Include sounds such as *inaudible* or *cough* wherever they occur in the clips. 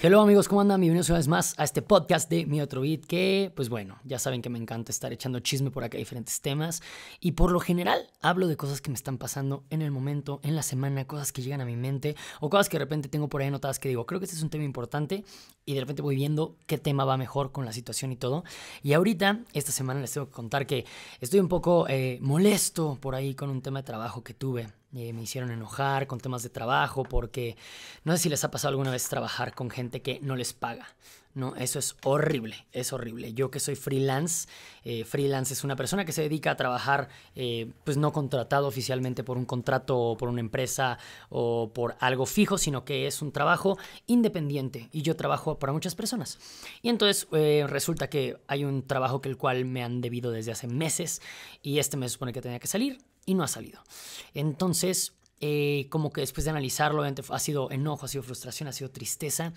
Hello amigos, ¿cómo andan? Bienvenidos una vez más a este podcast de Mi Otro Beat, que pues bueno, ya saben que me encanta estar echando chisme por acá, diferentes temas, y por lo general hablo de cosas que me están pasando en el momento, en la semana, cosas que llegan a mi mente, o cosas que de repente tengo por ahí anotadas que digo, creo que este es un tema importante, y de repente voy viendo qué tema va mejor con la situación y todo. Y ahorita, esta semana les tengo que contar que estoy un poco eh, molesto por ahí con un tema de trabajo que tuve eh, me hicieron enojar con temas de trabajo porque no sé si les ha pasado alguna vez trabajar con gente que no les paga. ¿no? Eso es horrible, es horrible. Yo que soy freelance, eh, freelance es una persona que se dedica a trabajar, eh, pues no contratado oficialmente por un contrato o por una empresa o por algo fijo, sino que es un trabajo independiente y yo trabajo para muchas personas. Y entonces eh, resulta que hay un trabajo que el cual me han debido desde hace meses y este me supone que tenía que salir y no ha salido. Entonces, eh, como que después de analizarlo, ha sido enojo, ha sido frustración, ha sido tristeza.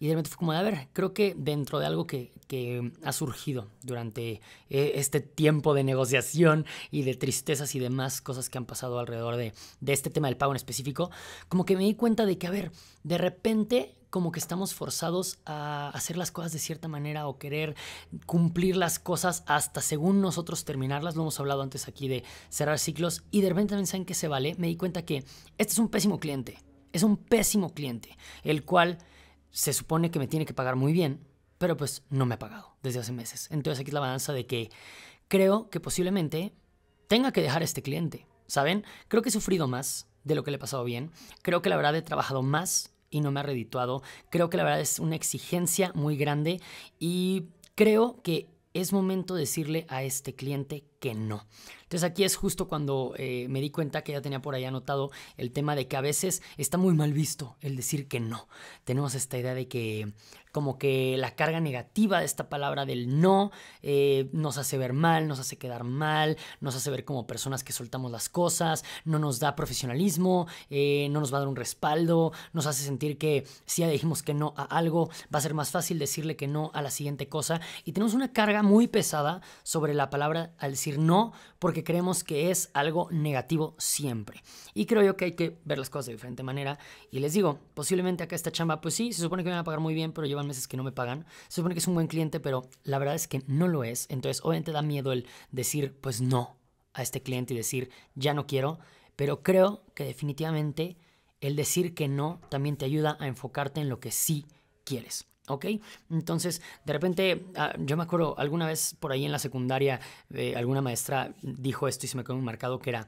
Y de repente fue como a ver, creo que dentro de algo que, ha surgido durante eh, este tiempo de negociación y de tristezas y demás cosas que han pasado alrededor de, de este tema del pago en específico, como que me di cuenta de que, a ver, de repente como que estamos forzados a hacer las cosas de cierta manera o querer cumplir las cosas hasta según nosotros terminarlas. Lo hemos hablado antes aquí de cerrar ciclos y de repente también saben que se vale. Me di cuenta que este es un pésimo cliente. Es un pésimo cliente, el cual se supone que me tiene que pagar muy bien, pero pues no me ha pagado desde hace meses. Entonces aquí es la balanza de que creo que posiblemente tenga que dejar a este cliente. ¿Saben? Creo que he sufrido más de lo que le he pasado bien. Creo que la verdad he trabajado más y no me ha redituado. Creo que la verdad es una exigencia muy grande y creo que es momento de decirle a este cliente que no. Entonces aquí es justo cuando eh, me di cuenta que ya tenía por ahí anotado el tema de que a veces está muy mal visto el decir que no. Tenemos esta idea de que como que la carga negativa de esta palabra del no eh, nos hace ver mal, nos hace quedar mal, nos hace ver como personas que soltamos las cosas, no nos da profesionalismo, eh, no nos va a dar un respaldo, nos hace sentir que si ya dijimos que no a algo, va a ser más fácil decirle que no a la siguiente cosa. Y tenemos una carga muy pesada sobre la palabra al decir no porque creemos que es algo negativo siempre. Y creo yo que hay que ver las cosas de diferente manera. Y les digo, posiblemente acá esta chamba, pues sí, se supone que me van a pagar muy bien, pero llevan meses que no me pagan. Se supone que es un buen cliente, pero la verdad es que no lo es. Entonces, obviamente da miedo el decir, pues no a este cliente y decir, ya no quiero. Pero creo que definitivamente el decir que no también te ayuda a enfocarte en lo que sí quieres. ¿Ok? Entonces, de repente, ah, yo me acuerdo alguna vez por ahí en la secundaria, eh, alguna maestra dijo esto y se me quedó marcado que era,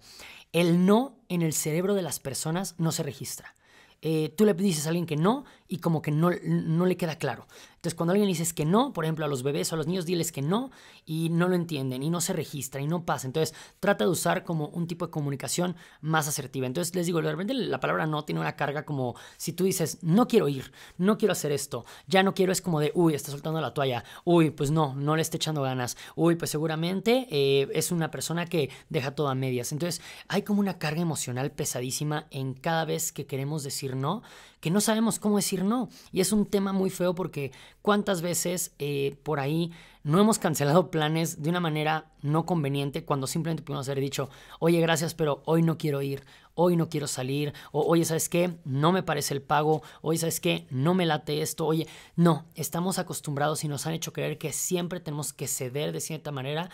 el no en el cerebro de las personas no se registra. Eh, tú le dices a alguien que no y como que no, no le queda claro. Entonces, cuando alguien le dices que no, por ejemplo, a los bebés o a los niños, diles que no y no lo entienden y no se registran y no pasa. Entonces, trata de usar como un tipo de comunicación más asertiva. Entonces, les digo, de la palabra no tiene una carga como si tú dices, no quiero ir, no quiero hacer esto, ya no quiero, es como de, uy, está soltando la toalla, uy, pues no, no le está echando ganas, uy, pues seguramente eh, es una persona que deja todo a medias. Entonces, hay como una carga emocional pesadísima en cada vez que queremos decir no, que no sabemos cómo decir no. Y es un tema muy feo porque cuántas veces eh, por ahí no hemos cancelado planes de una manera no conveniente cuando simplemente pudimos haber dicho, oye, gracias, pero hoy no quiero ir, hoy no quiero salir, o oye, ¿sabes qué? No me parece el pago, oye, ¿sabes qué? No me late esto, oye, no, estamos acostumbrados y nos han hecho creer que siempre tenemos que ceder de cierta manera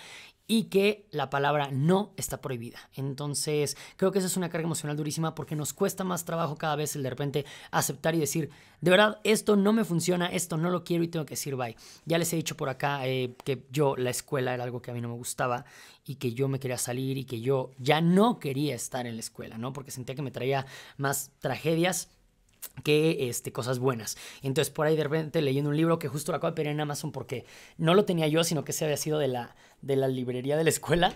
y que la palabra no está prohibida. Entonces, creo que esa es una carga emocional durísima porque nos cuesta más trabajo cada vez el de repente aceptar y decir, de verdad, esto no me funciona, esto no lo quiero y tengo que decir bye. Ya les he dicho por acá eh, que yo, la escuela era algo que a mí no me gustaba y que yo me quería salir y que yo ya no quería estar en la escuela, ¿no? Porque sentía que me traía más tragedias que este, cosas buenas. Entonces por ahí de repente leyendo un libro que justo lo acabo de pedir en Amazon porque no lo tenía yo, sino que se había sido de la, de la librería de la escuela.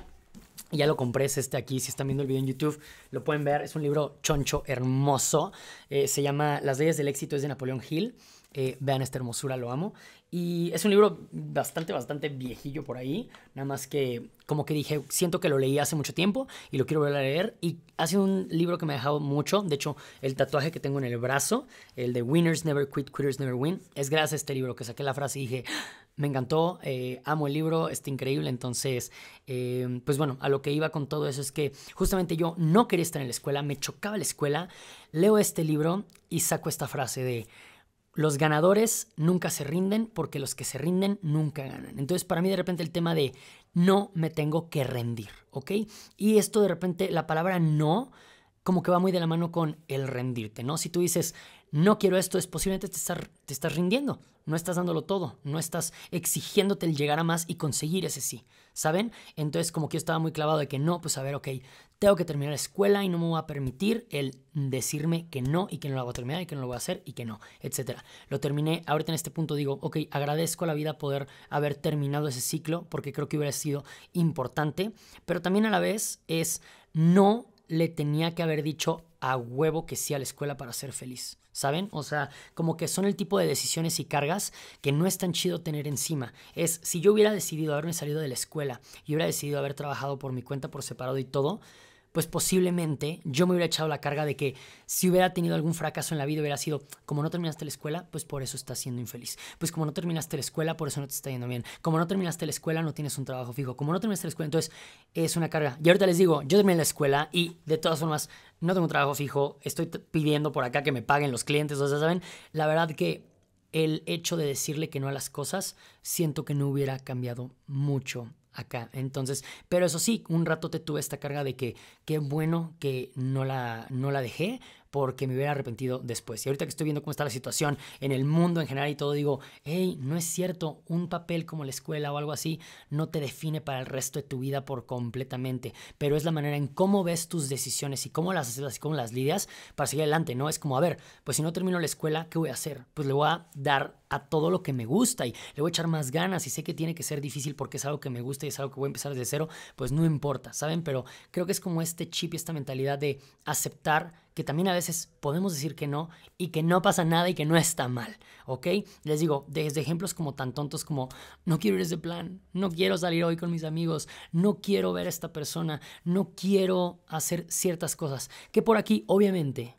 ya lo compré, este aquí, si están viendo el video en YouTube, lo pueden ver, es un libro choncho, hermoso, eh, se llama Las leyes del éxito, es de Napoleón Hill. Eh, vean esta hermosura, lo amo. Y es un libro bastante, bastante viejillo por ahí. Nada más que, como que dije, siento que lo leí hace mucho tiempo y lo quiero volver a leer. Y ha sido un libro que me ha dejado mucho. De hecho, el tatuaje que tengo en el brazo, el de Winners Never Quit, Quitters Never Win, es gracias a este libro que saqué la frase y dije, me encantó, eh, amo el libro, está increíble. Entonces, eh, pues bueno, a lo que iba con todo eso es que justamente yo no quería estar en la escuela, me chocaba la escuela. Leo este libro y saco esta frase de los ganadores nunca se rinden porque los que se rinden nunca ganan. Entonces, para mí de repente el tema de no me tengo que rendir, ¿ok? Y esto de repente, la palabra no, como que va muy de la mano con el rendirte, ¿no? Si tú dices, no quiero esto, es posiblemente te, te estás rindiendo, no estás dándolo todo, no estás exigiéndote el llegar a más y conseguir ese sí, ¿saben? Entonces, como que yo estaba muy clavado de que no, pues a ver, ok, tengo que terminar la escuela y no me voy a permitir el decirme que no y que no lo voy a terminar y que no lo voy a hacer y que no, etcétera. Lo terminé, ahorita en este punto digo, ok, agradezco a la vida poder haber terminado ese ciclo porque creo que hubiera sido importante, pero también a la vez es no le tenía que haber dicho a huevo que sí a la escuela para ser feliz. ¿Saben? O sea, como que son el tipo de decisiones y cargas que no es tan chido tener encima. Es, si yo hubiera decidido haberme salido de la escuela y hubiera decidido haber trabajado por mi cuenta por separado y todo, pues posiblemente yo me hubiera echado la carga de que si hubiera tenido algún fracaso en la vida hubiera sido, como no terminaste la escuela, pues por eso estás siendo infeliz. Pues como no terminaste la escuela, por eso no te está yendo bien. Como no terminaste la escuela, no tienes un trabajo fijo. Como no terminaste la escuela, entonces es una carga. Y ahorita les digo, yo terminé la escuela y de todas formas no tengo un trabajo fijo, estoy pidiendo por acá que me paguen los clientes, o sea, ¿saben? La verdad que el hecho de decirle que no a las cosas, siento que no hubiera cambiado mucho acá. Entonces, pero eso sí, un rato te tuve esta carga de que qué bueno que no la, no la dejé, porque me hubiera arrepentido después. Y ahorita que estoy viendo cómo está la situación en el mundo en general y todo, digo, hey, no es cierto, un papel como la escuela o algo así no te define para el resto de tu vida por completamente, pero es la manera en cómo ves tus decisiones y cómo las haces y cómo las lidias para seguir adelante, ¿no? Es como, a ver, pues si no termino la escuela, ¿qué voy a hacer? Pues le voy a dar a todo lo que me gusta y le voy a echar más ganas y sé que tiene que ser difícil porque es algo que me gusta y es algo que voy a empezar desde cero, pues no importa, ¿saben? Pero creo que es como este chip y esta mentalidad de aceptar que también a veces podemos decir que no y que no pasa nada y que no está mal, ¿ok? Les digo, desde ejemplos como tan tontos como, no quiero ir a ese plan, no quiero salir hoy con mis amigos, no quiero ver a esta persona, no quiero hacer ciertas cosas, que por aquí obviamente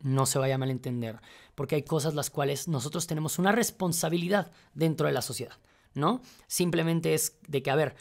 no se vaya a malentender, porque hay cosas las cuales nosotros tenemos una responsabilidad dentro de la sociedad, ¿no? Simplemente es de que, a ver,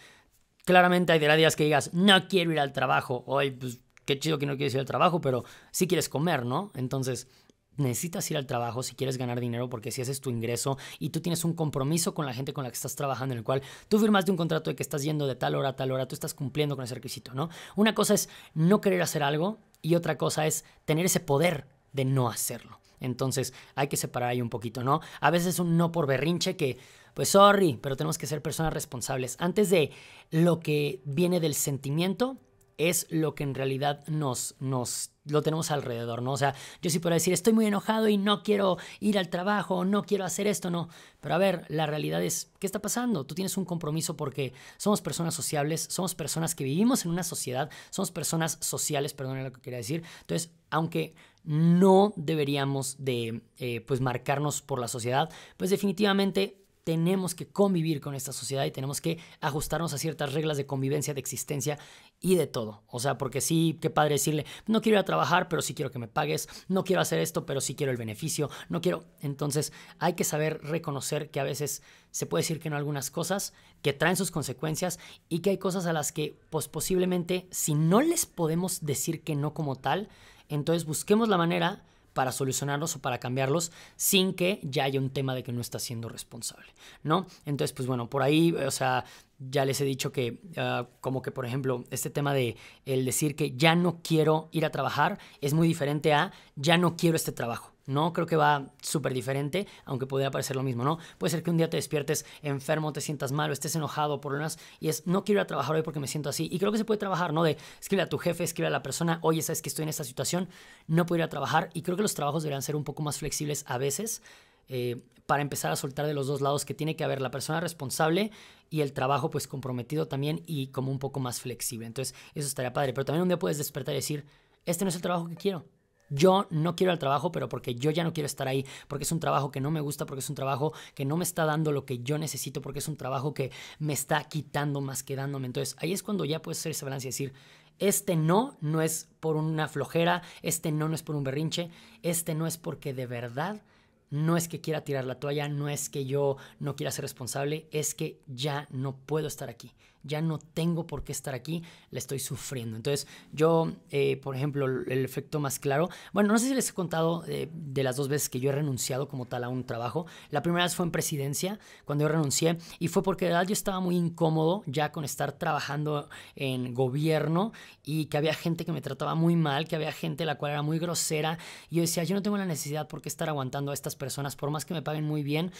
claramente hay de días que digas, no quiero ir al trabajo, hoy pues qué chido que no quieres ir al trabajo, pero sí quieres comer, ¿no? Entonces, necesitas ir al trabajo si quieres ganar dinero porque si ese es tu ingreso y tú tienes un compromiso con la gente con la que estás trabajando en el cual tú firmaste un contrato de que estás yendo de tal hora a tal hora, tú estás cumpliendo con ese requisito, ¿no? Una cosa es no querer hacer algo y otra cosa es tener ese poder de no hacerlo. Entonces hay que separar ahí un poquito, ¿no? A veces un no por berrinche que, pues sorry, pero tenemos que ser personas responsables. Antes de lo que viene del sentimiento, es lo que en realidad nos, nos lo tenemos alrededor, ¿no? O sea, yo sí puedo decir, estoy muy enojado y no quiero ir al trabajo, no quiero hacer esto, no. Pero a ver, la realidad es, ¿qué está pasando? Tú tienes un compromiso porque somos personas sociables, somos personas que vivimos en una sociedad, somos personas sociales, perdón, lo que quería decir. Entonces, aunque no deberíamos de, eh, pues, marcarnos por la sociedad, pues definitivamente tenemos que convivir con esta sociedad y tenemos que ajustarnos a ciertas reglas de convivencia, de existencia y de todo. O sea, porque sí, qué padre decirle, no quiero ir a trabajar, pero sí quiero que me pagues, no quiero hacer esto, pero sí quiero el beneficio, no quiero... Entonces hay que saber reconocer que a veces se puede decir que no algunas cosas, que traen sus consecuencias y que hay cosas a las que pues posiblemente si no les podemos decir que no como tal, entonces busquemos la manera para solucionarlos o para cambiarlos sin que ya haya un tema de que no está siendo responsable, ¿no? Entonces, pues bueno, por ahí, o sea, ya les he dicho que ah, como que por ejemplo este tema de el decir que ya no quiero ir a trabajar es muy diferente a ya no quiero este trabajo no creo que va súper diferente, aunque podría parecer lo mismo, ¿no? Puede ser que un día te despiertes enfermo, te sientas mal estés enojado por demás y es, no quiero ir a trabajar hoy porque me siento así. Y creo que se puede trabajar, ¿no? De escribir a tu jefe, escribir a la persona, oye, sabes que estoy en esta situación, no puedo ir a trabajar. Y creo que los trabajos deberían ser un poco más flexibles a veces. Eh, para empezar a soltar de los dos lados que tiene que haber la persona responsable y el trabajo pues comprometido también y como un poco más flexible. Entonces eso estaría padre, pero también un día puedes despertar y decir, este no es el trabajo que quiero, yo no quiero al trabajo, pero porque yo ya no quiero estar ahí, porque es un trabajo que no me gusta, porque es un trabajo que no me está dando lo que yo necesito, porque es un trabajo que me está quitando más que dándome. Entonces ahí es cuando ya puedes hacer esa balance y decir, este no no es por una flojera, este no no es por un berrinche, este no es porque de verdad no es que quiera tirar la toalla, no es que yo no quiera ser responsable, es que ya no puedo estar aquí ya no tengo por qué estar aquí, la estoy sufriendo. Entonces yo, eh, por ejemplo, el efecto más claro, bueno, no sé si les he contado eh, de las dos veces que yo he renunciado como tal a un trabajo. La primera vez fue en presidencia, cuando yo renuncié, y fue porque de verdad yo estaba muy incómodo ya con estar trabajando en gobierno y que había gente que me trataba muy mal, que había gente la cual era muy grosera, y yo decía, yo no tengo la necesidad por qué estar aguantando a estas personas, por más que me paguen muy bien,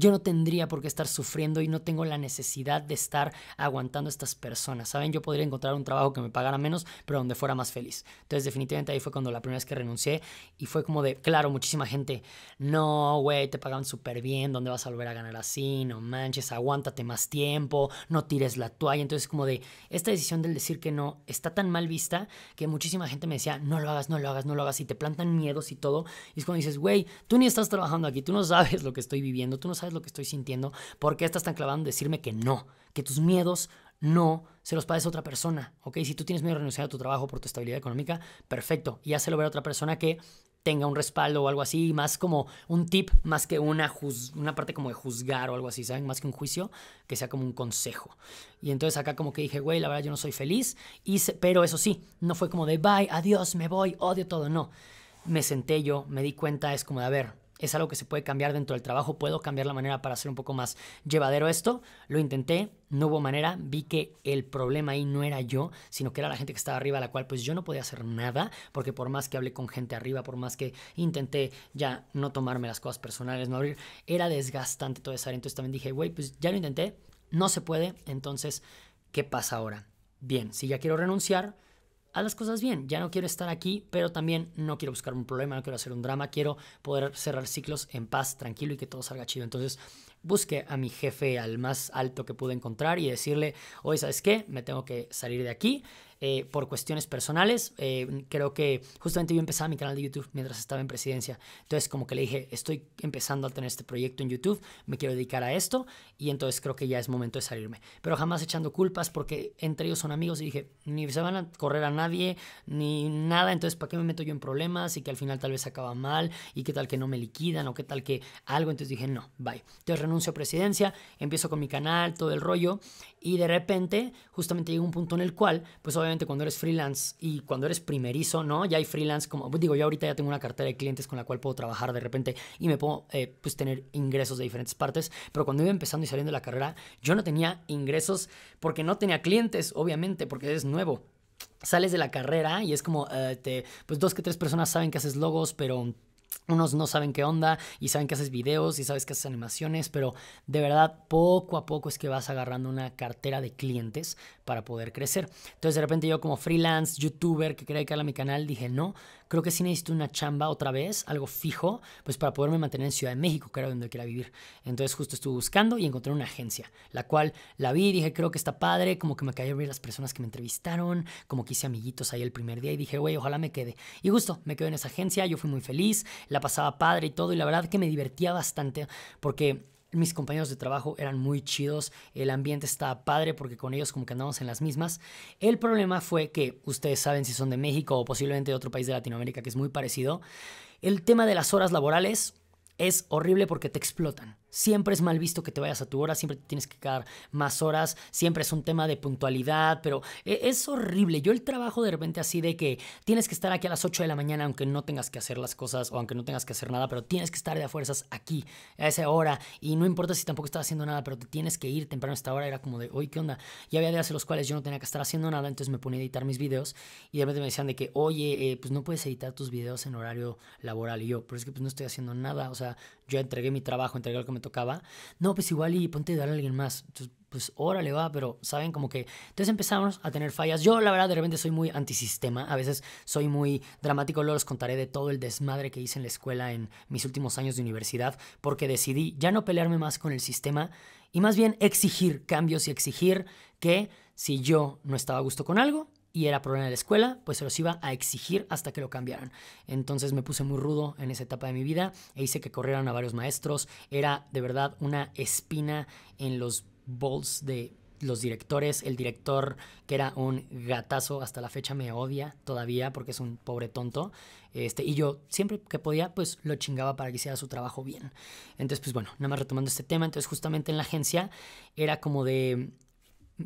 yo no tendría por qué estar sufriendo y no tengo la necesidad de estar aguantando a estas personas, ¿saben? Yo podría encontrar un trabajo que me pagara menos, pero donde fuera más feliz. Entonces, definitivamente ahí fue cuando la primera vez que renuncié y fue como de, claro, muchísima gente, no, güey, te pagan súper bien, ¿dónde vas a volver a ganar así? No manches, aguántate más tiempo, no tires la toalla. Entonces, como de, esta decisión del decir que no está tan mal vista que muchísima gente me decía, no lo hagas, no lo hagas, no lo hagas, y te plantan miedos y todo. Y es cuando dices, güey, tú ni estás trabajando aquí, tú no sabes lo que estoy viviendo, tú no sabes lo que estoy sintiendo, porque qué estás tan clavado en decirme que no? Que tus miedos no se los padece a otra persona, ¿ok? Si tú tienes miedo a renunciar a tu trabajo por tu estabilidad económica, perfecto, y hazlo ver a otra persona que tenga un respaldo o algo así, más como un tip, más que una, una parte como de juzgar o algo así, ¿saben? Más que un juicio, que sea como un consejo. Y entonces acá como que dije, güey, la verdad yo no soy feliz, pero eso sí, no fue como de, bye, adiós, me voy, odio todo, no. Me senté yo, me di cuenta, es como de, a ver, es algo que se puede cambiar dentro del trabajo, puedo cambiar la manera para hacer un poco más llevadero esto. Lo intenté, no hubo manera, vi que el problema ahí no era yo, sino que era la gente que estaba arriba, la cual pues yo no podía hacer nada, porque por más que hablé con gente arriba, por más que intenté ya no tomarme las cosas personales, no abrir, era desgastante todo eso. Entonces también dije, güey, pues ya lo intenté, no se puede, entonces, ¿qué pasa ahora? Bien, si ya quiero renunciar, haz las cosas bien. Ya no quiero estar aquí, pero también no quiero buscar un problema, no quiero hacer un drama, quiero poder cerrar ciclos en paz, tranquilo y que todo salga chido. Entonces, busque a mi jefe al más alto que pude encontrar y decirle, oye, ¿sabes qué? Me tengo que salir de aquí, eh, por cuestiones personales. Eh, creo que justamente yo empezaba mi canal de YouTube mientras estaba en presidencia. Entonces como que le dije, estoy empezando a tener este proyecto en YouTube, me quiero dedicar a esto y entonces creo que ya es momento de salirme. Pero jamás echando culpas porque entre ellos son amigos y dije, ni se van a correr a nadie, ni nada, entonces ¿para qué me meto yo en problemas y que al final tal vez acaba mal y qué tal que no me liquidan o qué tal que algo? Entonces dije, no, bye. Entonces renuncio a presidencia, empiezo con mi canal, todo el rollo y de repente justamente llega un punto en el cual pues obviamente cuando eres freelance y cuando eres primerizo, ¿no? Ya hay freelance como, pues, digo, yo ahorita ya tengo una cartera de clientes con la cual puedo trabajar de repente y me puedo, eh, pues, tener ingresos de diferentes partes, pero cuando iba empezando y saliendo de la carrera, yo no tenía ingresos porque no tenía clientes, obviamente, porque eres nuevo. Sales de la carrera y es como, eh, te, pues dos que tres personas saben que haces logos, pero unos no saben qué onda y saben que haces videos y sabes que haces animaciones, pero de verdad poco a poco es que vas agarrando una cartera de clientes para poder crecer. Entonces de repente yo como freelance, youtuber que quería dedicarle a mi canal, dije no, creo que sí necesito una chamba otra vez, algo fijo, pues para poderme mantener en Ciudad de México, que era donde quería vivir. Entonces justo estuve buscando y encontré una agencia, la cual la vi dije, creo que está padre, como que me cayeron bien las personas que me entrevistaron, como que hice amiguitos ahí el primer día y dije, güey, ojalá me quede. Y justo me quedé en esa agencia, yo fui muy feliz, la pasaba padre y todo, y la verdad que me divertía bastante porque mis compañeros de trabajo eran muy chidos, el ambiente estaba padre porque con ellos como que andamos en las mismas. El problema fue que ustedes saben si son de México o posiblemente de otro país de Latinoamérica que es muy parecido, el tema de las horas laborales es horrible porque te explotan. Siempre es mal visto que te vayas a tu hora, siempre tienes que quedar más horas, siempre es un tema de puntualidad, pero e, es horrible. Yo el trabajo de repente así de que tienes que estar aquí a las 8 de la mañana aunque no tengas que hacer las cosas o aunque no tengas que hacer nada, pero tienes que estar de fuerzas aquí a esa hora y no importa si tampoco estás haciendo nada, pero te tienes que ir temprano a esta hora. Era como de, hoy ¿qué onda? Y había días en los cuales yo no tenía que estar haciendo nada, entonces me ponía a editar mis videos y de repente me decían de que, oye, eh, pues no puedes editar tus videos en horario laboral. Y yo, pero es que pues no estoy haciendo nada, o sea, yo entregué mi trabajo, entregué tocaba, no, pues igual y ponte a ayudar a alguien más. pues pues órale va, pero saben como que... Entonces empezamos a tener fallas. Yo la verdad de repente soy muy antisistema, a veces soy muy dramático, lo les contaré de todo el desmadre que hice en la escuela en mis últimos años de universidad, porque decidí ya no pelearme más con el sistema y más bien exigir cambios y exigir que si yo no estaba a gusto con algo, y era problema de la escuela, pues se los iba a exigir hasta que lo cambiaran. Entonces me puse muy rudo en esa etapa de mi vida e hice que corrieran a varios maestros. Era de verdad una espina en los bols de los directores, el director que era un gatazo, hasta la fecha me odia todavía porque es un pobre tonto, este, y yo siempre que podía pues lo chingaba para que hiciera su trabajo bien. Entonces pues bueno, nada más retomando este tema, entonces justamente en la agencia era como de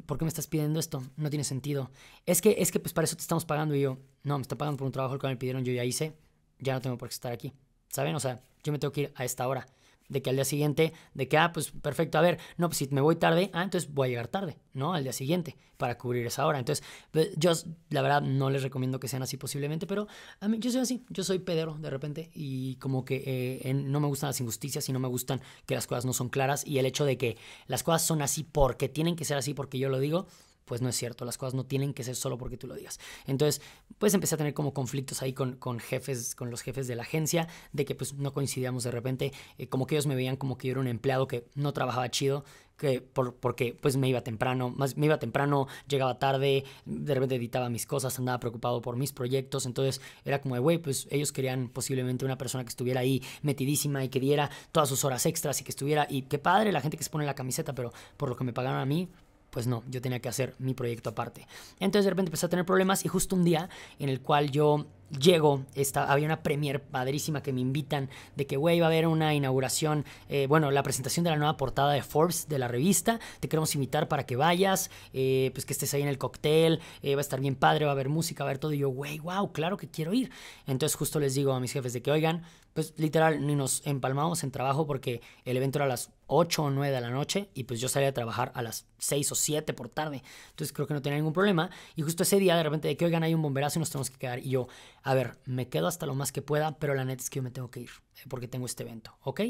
¿por qué me estás pidiendo esto? No tiene sentido. Es que, es que pues para eso te estamos pagando. Y yo, no, me está pagando por un trabajo el me pidieron, yo ya hice, ya no tengo por qué estar aquí. ¿Saben? O sea, yo me tengo que ir a esta hora de que al día siguiente, de que, ah, pues perfecto, a ver, no, pues si me voy tarde, ah, entonces voy a llegar tarde, ¿no? Al día siguiente, para cubrir esa hora. Entonces, pues, yo la verdad no les recomiendo que sean así posiblemente, pero a mí yo soy así, yo soy pedero de repente y como que eh, no me gustan las injusticias y no me gustan que las cosas no son claras y el hecho de que las cosas son así porque tienen que ser así porque yo lo digo, pues no es cierto, las cosas no tienen que ser solo porque tú lo digas. Entonces, pues empecé a tener como conflictos ahí con, con jefes, con los jefes de la agencia, de que pues no coincidíamos de repente, eh, como que ellos me veían como que yo era un empleado que no trabajaba chido, que por, porque pues me iba temprano, más me iba temprano, llegaba tarde, de repente editaba mis cosas, andaba preocupado por mis proyectos, entonces era como de, güey, pues ellos querían posiblemente una persona que estuviera ahí metidísima y que diera todas sus horas extras y que estuviera, y qué padre la gente que se pone la camiseta, pero por lo que me pagaron a mí, pues no, yo tenía que hacer mi proyecto aparte. Entonces de repente empecé a tener problemas y justo un día en el cual yo llego, había una premier padrísima que me invitan de que, güey, va a haber una inauguración, eh, bueno, la presentación de la nueva portada de Forbes de la revista, te queremos invitar para que vayas, eh, pues que estés ahí en el cóctel, eh, va a estar bien padre, va a haber música, va a haber todo, y yo, güey, wow, claro que quiero ir. Entonces justo les digo a mis jefes de que, oigan, pues literal ni nos empalmamos en trabajo porque el evento era a las 8 o 9 de la noche y pues yo salía a trabajar a las 6 o 7 por tarde. Entonces creo que no tenía ningún problema. Y justo ese día de repente de que oigan hay un bomberazo y nos tenemos que quedar. Y yo, a ver, me quedo hasta lo más que pueda, pero la neta es que yo me tengo que ir eh, porque tengo este evento, ¿ok?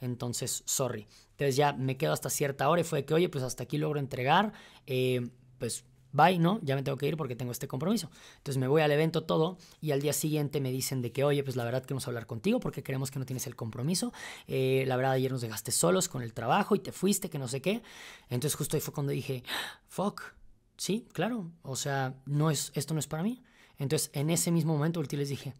Entonces, sorry. Entonces ya me quedo hasta cierta hora y fue que, oye, pues hasta aquí logro entregar. Eh, pues bye, ¿no? Ya me tengo que ir porque tengo este compromiso. Entonces me voy al evento todo y al día siguiente me dicen de que, oye, pues la verdad queremos hablar contigo porque creemos que no tienes el compromiso. Eh, la verdad ayer nos dejaste solos con el trabajo y te fuiste, que no sé qué. Entonces justo ahí fue cuando dije, fuck, sí, claro, o sea, no es, esto no es para mí. Entonces en ese mismo momento y les dije,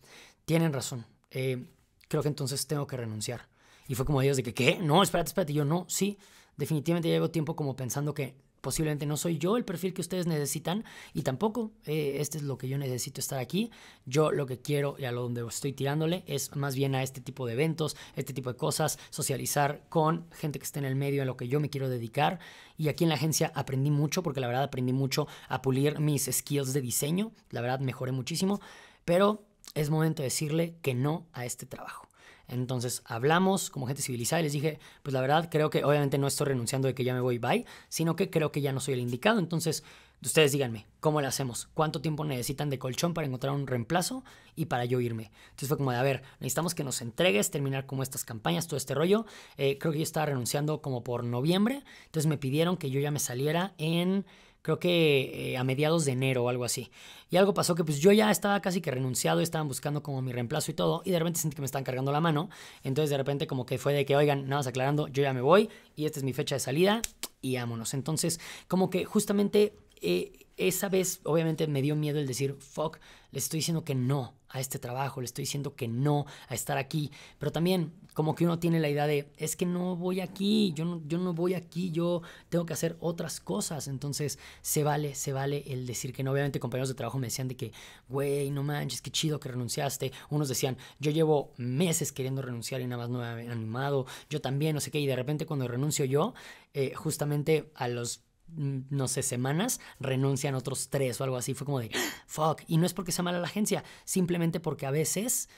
tienen razón, eh, creo que entonces tengo que renunciar. Y fue como ellos de que, ¿qué? No, espérate, espérate. Y yo, no, sí, definitivamente llevo tiempo como pensando que posiblemente no soy yo el perfil que ustedes necesitan y tampoco eh, este es lo que yo necesito estar aquí. Yo lo que quiero y a lo donde estoy tirándole es más bien a este tipo de eventos, este tipo de cosas, socializar con gente que esté en el medio a lo que yo me quiero dedicar. Y aquí en la agencia aprendí mucho porque la verdad aprendí mucho a pulir mis skills de diseño. La verdad mejoré muchísimo, pero es momento de decirle que no a este trabajo. Entonces hablamos como gente civilizada y les dije, pues la verdad creo que obviamente no estoy renunciando de que ya me voy, bye, sino que creo que ya no soy el indicado. Entonces ustedes díganme, ¿cómo le hacemos? ¿Cuánto tiempo necesitan de colchón para encontrar un reemplazo y para yo irme? Entonces fue como de, a ver, necesitamos que nos entregues, terminar como estas campañas, todo este rollo. Eh, creo que yo estaba renunciando como por noviembre. Entonces me pidieron que yo ya me saliera en creo que eh, a mediados de enero o algo así. Y algo pasó que pues yo ya estaba casi que renunciado, estaban buscando como mi reemplazo y todo, y de repente sentí que me estaban cargando la mano, entonces de repente como que fue de que, oigan, nada más aclarando, yo ya me voy y esta es mi fecha de salida y vámonos. Entonces como que justamente eh, esa vez obviamente me dio miedo el decir, fuck, les estoy diciendo que no a este trabajo, le estoy diciendo que no a estar aquí, pero también como que uno tiene la idea de, es que no voy aquí, yo no, yo no voy aquí, yo tengo que hacer otras cosas, entonces se vale, se vale el decir que no, obviamente compañeros de trabajo me decían de que, güey, no manches, qué chido que renunciaste, unos decían, yo llevo meses queriendo renunciar y nada más no me había animado, yo también, no sé qué, y de repente cuando renuncio yo, eh, justamente a los Mm, no sé, semanas, renuncian otros tres o algo así. Fue como de, fuck. Y no es porque sea mala la agencia, simplemente porque a veces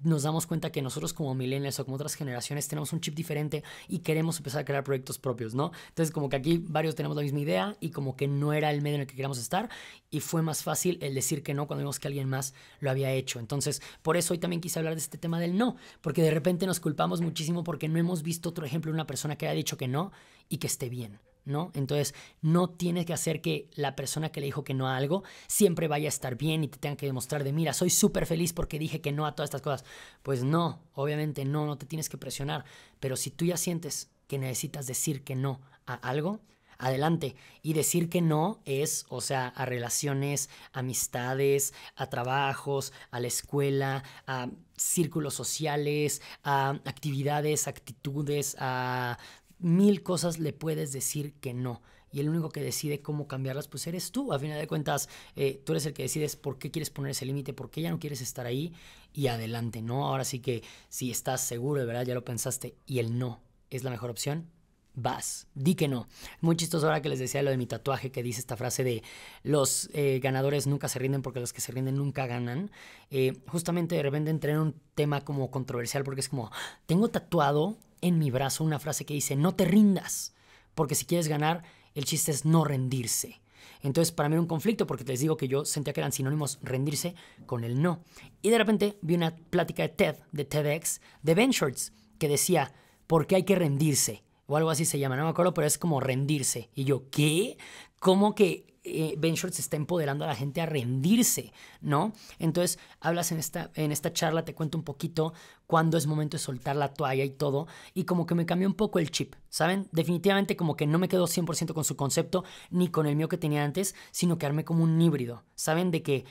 nos damos cuenta que nosotros como millennials o como otras generaciones tenemos un chip diferente y queremos empezar a crear proyectos propios, ¿no? Entonces como que aquí varios tenemos la misma idea y como que no era el medio en el que queríamos estar y fue más fácil el decir que no cuando vimos que alguien más lo había hecho. Entonces por eso hoy también quise hablar de este tema del no, porque de repente nos culpamos muchísimo porque no hemos visto otro ejemplo de una persona que haya dicho que no y que esté bien. ¿no? Entonces, no tienes que hacer que la persona que le dijo que no a algo siempre vaya a estar bien y te tenga que demostrar de, mira, soy súper feliz porque dije que no a todas estas cosas. Pues no, obviamente no, no te tienes que presionar, pero si tú ya sientes que necesitas decir que no a algo, adelante. Y decir que no es, o sea, a relaciones, amistades, a trabajos, a la escuela, a círculos sociales, a actividades, actitudes, a mil cosas le puedes decir que no. Y el único que decide cómo cambiarlas, pues eres tú. A final de cuentas, eh, tú eres el que decides por qué quieres poner ese límite, por qué ya no quieres estar ahí y adelante, ¿no? Ahora sí que si estás seguro, de verdad, ya lo pensaste y el no es la mejor opción, vas, di que no. Muy chistoso ahora que les decía lo de mi tatuaje, que dice esta frase de los eh, ganadores nunca se rinden porque los que se rinden nunca ganan. Eh, justamente de repente entré en un tema como controversial porque es como, ah, tengo tatuado en mi brazo una frase que dice, no te rindas, porque si quieres ganar, el chiste es no rendirse. Entonces para mí era un conflicto porque les digo que yo sentía que eran sinónimos rendirse con el no. Y de repente vi una plática de TED, de TEDx, de Ben Shorts, que decía, ¿por qué hay que rendirse? O algo así se llama, no me acuerdo, pero es como rendirse. Y yo, ¿qué? ¿Cómo que eh, Ventures está empoderando a la gente a rendirse, ¿no? Entonces, hablas en esta, en esta charla, te cuento un poquito cuándo es momento de soltar la toalla y todo, y como que me cambió un poco el chip, ¿saben? Definitivamente como que no me quedo 100% con su concepto ni con el mío que tenía antes, sino que armé como un híbrido, ¿saben? De que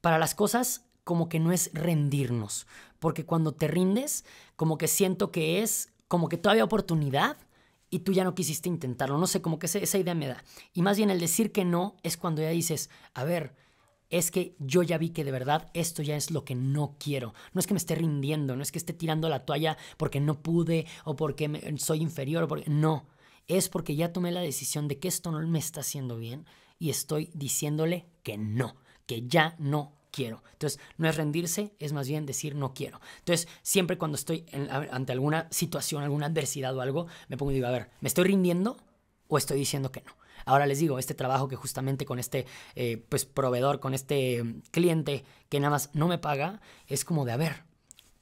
para las cosas como que no es rendirnos, porque cuando te rindes, como que siento que es como que todavía oportunidad, y tú ya no quisiste intentarlo. No sé, como que esa idea me da. Y más bien el decir que no es cuando ya dices, a ver, es que yo ya vi que de verdad esto ya es lo que no quiero. No es que me esté rindiendo, no es que esté tirando la toalla porque no pude o porque soy inferior porque... No, es porque ya tomé la decisión de que esto no me está haciendo bien y estoy diciéndole que no, que ya no quiero. Entonces, no es rendirse, es más bien decir no quiero. Entonces, siempre cuando estoy ante alguna situación, alguna adversidad o algo, me pongo y digo, a ver, ¿me estoy rindiendo o estoy diciendo que no? Ahora les digo, este trabajo que justamente con este eh, pues, proveedor, con este mm, cliente que nada más no me paga, es como de, a ver,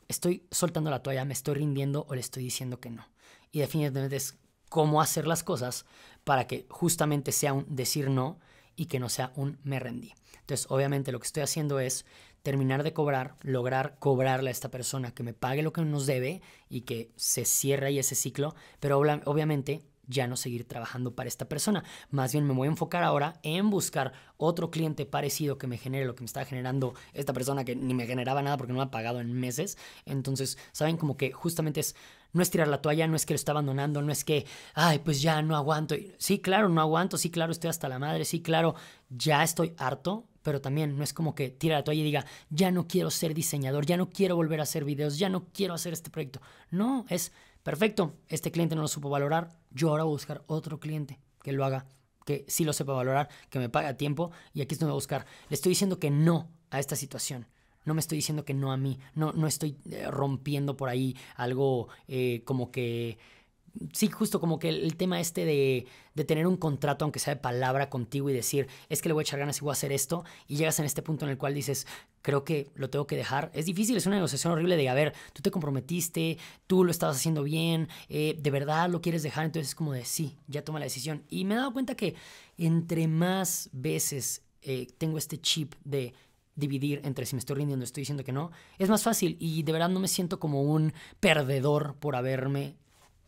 estoy soltando la toalla, me estoy rindiendo o le estoy diciendo que no. Y definitivamente es cómo hacer las cosas para que justamente sea un decir no y que no sea un me rendí. Entonces, obviamente lo que estoy haciendo es terminar de cobrar, lograr cobrarle a esta persona que me pague lo que nos debe y que se cierre ahí ese ciclo, pero obviamente ya no seguir trabajando para esta persona. Más bien me voy a enfocar ahora en buscar otro cliente parecido que me genere lo que me está generando esta persona que ni me generaba nada porque no me ha pagado en meses. Entonces, saben como que justamente es no es tirar la toalla, no es que lo está abandonando, no es que, ay, pues ya no aguanto. Sí, claro, no aguanto, sí, claro, estoy hasta la madre, sí, claro, ya estoy harto, pero también no es como que tire la toalla y diga, ya no quiero ser diseñador, ya no quiero volver a hacer videos, ya no quiero hacer este proyecto. No, es perfecto, este cliente no lo supo valorar, yo ahora voy a buscar otro cliente que lo haga, que sí lo sepa valorar, que me pague a tiempo y aquí estoy voy a buscar. Le estoy diciendo que no a esta situación. No me estoy diciendo que no a mí, no, no estoy eh, rompiendo por ahí algo eh, como que... Sí, justo como que el, tema este de, tener un contrato, aunque sea de palabra contigo y decir, es que le voy a echar ganas y voy a hacer esto, y llegas en este punto en el cual dices, creo que lo tengo que dejar. Es difícil, es una negociación horrible de, a ver, tú te comprometiste, tú lo estabas haciendo bien, eh, de verdad lo quieres dejar, entonces es como de, sí, ya toma la decisión. Y me he dado cuenta que entre más veces tengo este chip de dividir entre si me estoy rindiendo, estoy diciendo que no. Es más fácil y de verdad no me siento como un perdedor por haberme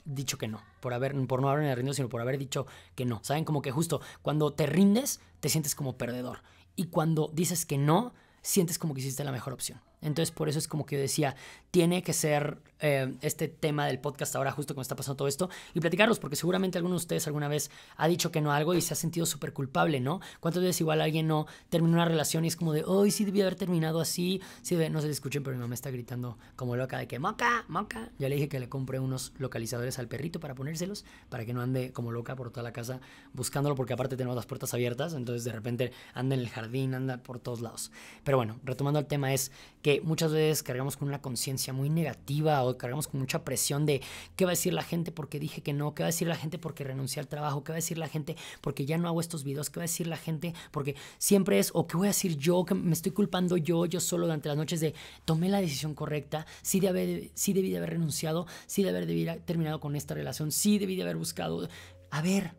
dicho que no, por, haber, por no haberme rendido, sino por haber dicho que no. ¿Saben? Como que justo cuando te rindes, te sientes como perdedor. Y cuando dices que no, sientes como que hiciste la mejor opción. Entonces por eso es como que yo decía, tiene que ser eh, este tema del podcast ahora justo como está pasando todo esto y platicarlos porque seguramente alguno de ustedes alguna vez ha dicho que no algo y se ha sentido súper culpable, ¿no? ¿Cuántas veces igual alguien no terminó una relación y es como de, hoy oh, sí debí haber terminado así, sí, no se le escuchen, pero mi mamá está gritando como loca de que, moca, moca. Ya le dije que le compré unos localizadores al perrito para ponérselos, para que no ande como loca por toda la casa buscándolo porque aparte tenemos las puertas abiertas, entonces de repente anda en el jardín, anda por todos lados. Pero bueno, retomando el tema es que muchas veces cargamos con una conciencia muy negativa o cargamos con mucha presión de qué va a decir la gente porque dije que no, qué va a decir la gente porque renuncié al trabajo, qué va a decir la gente porque ya no hago estos videos, qué va a decir la gente porque siempre es o qué voy a decir yo, que me estoy culpando yo, yo solo durante las noches de tomé la decisión correcta, sí, de debí de haber renunciado, sí de haber terminado con esta relación, sí debí de haber buscado. A ver,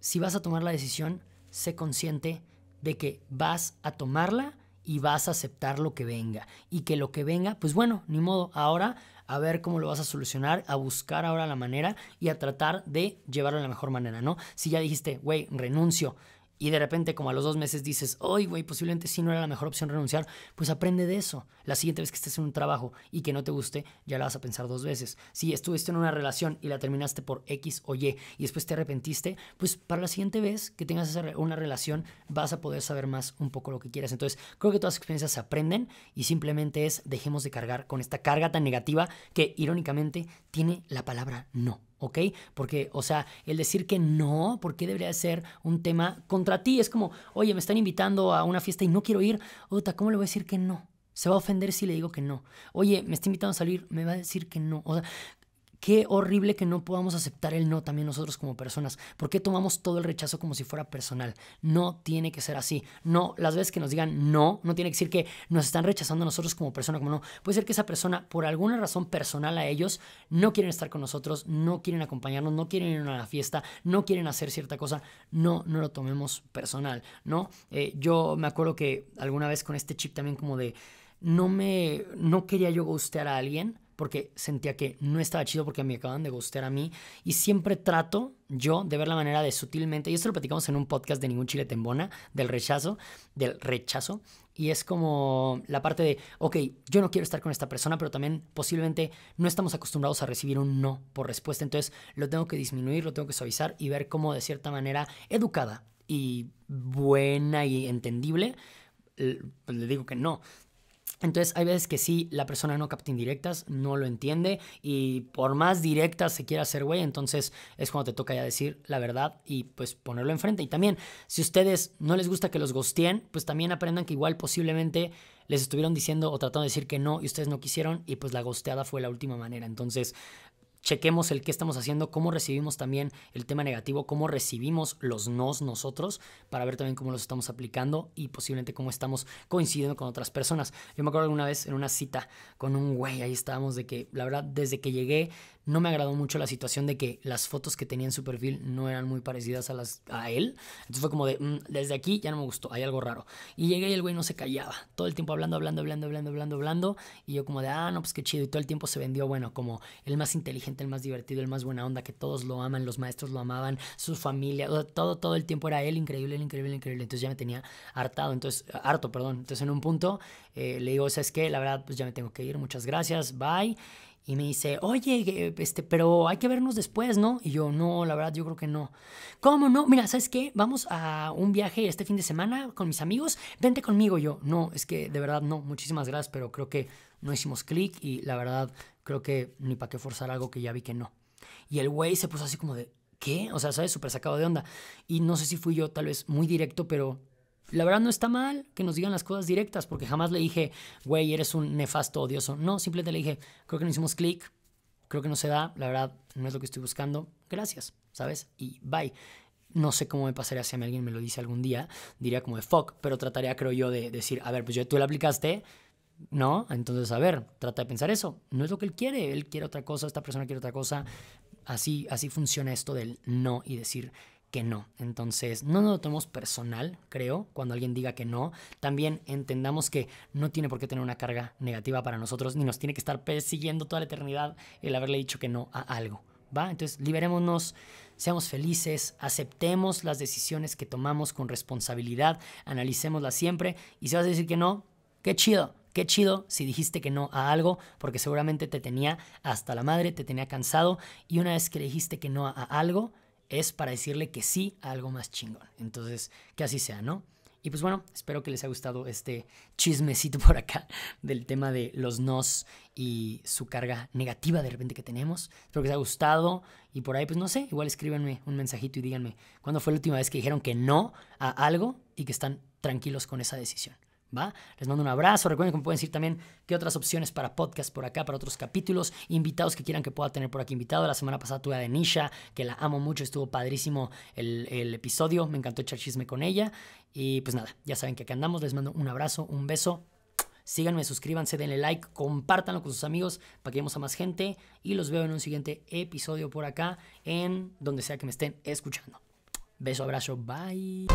si vas a tomar la decisión, sé consciente de que vas a tomarla y vas a aceptar lo que venga. Y que lo que venga, pues bueno, ni modo, ahora a ver cómo lo vas a solucionar, a buscar ahora la manera y a tratar de llevarlo a la mejor manera, ¿no? Si ya dijiste, güey, renuncio, y de repente como a los dos meses dices, hoy güey, posiblemente sí no era la mejor opción renunciar, pues aprende de eso. La siguiente vez que estés en un trabajo y que no te guste, ya la vas a pensar dos veces. Si estuviste en una relación y la terminaste por X o Y y después te arrepentiste, pues para la siguiente vez que tengas una relación vas a poder saber más un poco lo que quieras. Entonces, creo que todas las experiencias se aprenden y simplemente es dejemos de cargar con esta carga tan negativa que irónicamente tiene la palabra no. ¿ok? Porque, o sea, el decir que no, ¿por qué debería ser un tema contra ti? Es como, oye, me están invitando a una fiesta y no quiero ir, Ota, ¿cómo le voy a decir que no? Se va a ofender si le digo que no. Oye, me está invitando a salir, me va a decir que no. O sea, Qué horrible que no podamos aceptar el no también nosotros como personas. ¿Por qué tomamos todo el rechazo como si fuera personal? No tiene que ser así. No, las veces que nos digan no, no tiene que decir que nos están rechazando a nosotros como persona, como no. Puede ser que esa persona, por alguna razón personal a ellos, no quieren estar con nosotros, no quieren acompañarnos, no quieren ir a la fiesta, no quieren hacer cierta cosa. No, no lo tomemos personal, ¿no? Eh, yo me acuerdo que alguna vez con este chip también como de no me, no quería yo gustear a alguien porque sentía que no estaba chido porque me acaban de gustar a mí. Y siempre trato yo de ver la manera de sutilmente, y esto lo platicamos en un podcast de Ningún Chile Tembona, del rechazo, del rechazo. Y es como la parte de, ok, yo no quiero estar con esta persona, pero también posiblemente no estamos acostumbrados a recibir un no por respuesta. Entonces lo tengo que disminuir, lo tengo que suavizar y ver cómo de cierta manera educada y buena y entendible, pues le digo que no. Entonces hay veces que sí, la persona no capta indirectas, no lo entiende y por más directas se quiera hacer, güey, entonces es cuando te toca ya decir la verdad y pues ponerlo enfrente. Y también, si ustedes no les gusta que los gosteen, pues también aprendan que igual posiblemente les estuvieron diciendo o tratando de decir que no y ustedes no quisieron y pues la gosteada fue la última manera. Entonces chequemos el qué estamos haciendo, cómo recibimos también el tema negativo, cómo recibimos los nos nosotros, para ver también cómo los estamos aplicando y posiblemente cómo estamos coincidiendo con otras personas. Yo me acuerdo alguna vez en una cita con un güey, ahí estábamos de que, la verdad, desde que llegué no me agradó mucho la situación de que las fotos que tenía en su perfil no eran muy parecidas a las a él. Entonces fue como de, mm, desde aquí ya no me gustó, hay algo raro. Y llegué y el güey no se callaba. Todo el tiempo hablando, hablando, hablando, hablando, hablando, hablando. Y yo como de, ah, no, pues qué chido. Y todo el tiempo se vendió, bueno, como el más inteligente, el más divertido, el más buena onda, que todos lo aman, los maestros lo amaban, su familia, todo, todo el tiempo era él, increíble, increíble, increíble. Entonces ya me tenía hartado, entonces, harto, perdón. Entonces en un punto eh, le digo, ¿sabes qué? La verdad, pues ya me tengo que ir, muchas gracias, bye. Y me dice, oye, este, pero hay que vernos después, ¿no? Y yo, no, la verdad, yo creo que no. ¿Cómo no? Mira, ¿sabes qué? Vamos a un viaje este fin de semana con mis amigos. Vente conmigo. Yo, no, es que de verdad no. Muchísimas gracias, pero creo que no hicimos clic y la verdad, creo que ni para qué forzar algo que ya vi que no. Y el güey se puso así como de, ¿qué? O sea, ¿sabes? Súper sacado de onda. Y no sé si fui yo tal vez muy directo, pero la verdad no está mal que nos digan las cosas directas, porque jamás le dije, güey, eres un nefasto odioso. No, simplemente le dije, creo que no hicimos clic, creo que no se da, la verdad no es lo que estoy buscando. Gracias, ¿sabes? Y bye. No sé cómo me pasaría si alguien me lo dice algún día, diría como de fuck, pero trataría, creo yo, de decir, a ver, pues yo, tú le aplicaste, ¿no? Entonces, a ver, trata de pensar eso. No es lo que él quiere, él quiere otra cosa, esta persona quiere otra cosa. Así, así funciona esto del no y decir no. Entonces, no nos lo tomemos personal, creo, cuando alguien diga que no. También entendamos que no tiene por qué tener una carga negativa para nosotros, ni nos tiene que estar persiguiendo toda la eternidad el haberle dicho que no a algo. ¿Va? Entonces, liberémonos, seamos felices, aceptemos las decisiones que tomamos con responsabilidad, analicémoslas siempre. Y si vas a decir que no, qué chido, Qué chido si dijiste que no a algo, porque seguramente te tenía hasta la madre, te tenía cansado, y una vez que le dijiste que no a algo, es para decirle que sí a algo más chingón. Entonces, que así sea, ¿no? Y pues bueno, espero que les haya gustado este chismecito *laughs* por acá del tema de los nos y su carga negativa de repente que tenemos. Espero que les haya gustado y por ahí pues no sé, igual escríbanme un mensajito y díganme cuándo fue la última vez que dijeron que no a algo y que están tranquilos con esa decisión. Les mando un abrazo. Recuerden que me pueden decir también qué otras opciones para podcast por acá, para otros capítulos, invitados que quieran que pueda tener por aquí invitado. La semana pasada tuve a Denisha, que la amo mucho, estuvo padrísimo el, episodio, me encantó echar chisme con ella. Y pues nada, ya saben que aquí andamos. Les mando un abrazo, un beso. Síganme, suscríbanse, denle like, compártanlo con sus amigos para que lleguemos a más gente. Y los veo en un siguiente episodio por acá, en donde sea que me estén escuchando. Beso, abrazo, bye.